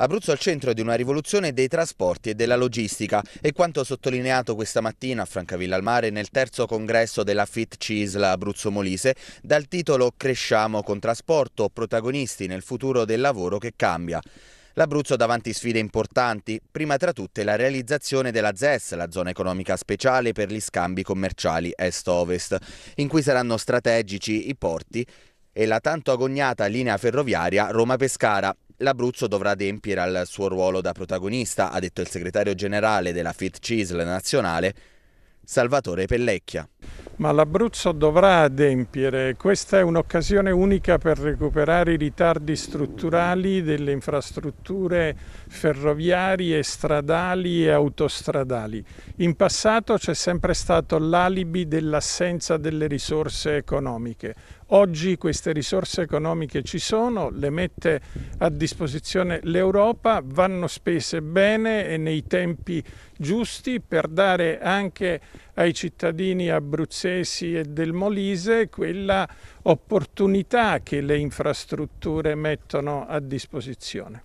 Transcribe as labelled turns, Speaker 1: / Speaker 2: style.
Speaker 1: Abruzzo al centro di una rivoluzione dei trasporti e della logistica è quanto sottolineato questa mattina a Francavilla al Mare nel terzo congresso della FIT CISL Abruzzo Molise dal titolo Cresciamo con trasporto, protagonisti nel futuro del lavoro che cambia. L'Abruzzo davanti sfide importanti, prima tra tutte la realizzazione della ZES, la zona economica speciale per gli scambi commerciali est-ovest, in cui saranno strategici i porti e la tanto agognata linea ferroviaria Roma-Pescara, l'Abruzzo dovrà adempiere al suo ruolo da protagonista, ha detto il segretario generale della FIT CISL nazionale, Salvatore Pellecchia ma l'Abruzzo dovrà adempiere.
Speaker 2: Questa è un'occasione unica per recuperare i ritardi strutturali delle infrastrutture ferroviarie, stradali e autostradali. In passato c'è sempre stato l'alibi dell'assenza delle risorse economiche. Oggi queste risorse economiche ci sono, le mette a disposizione l'Europa, vanno spese bene e nei tempi giusti per dare anche ai cittadini abruzzesi Cesi e del Molise quella opportunità che le infrastrutture mettono a disposizione.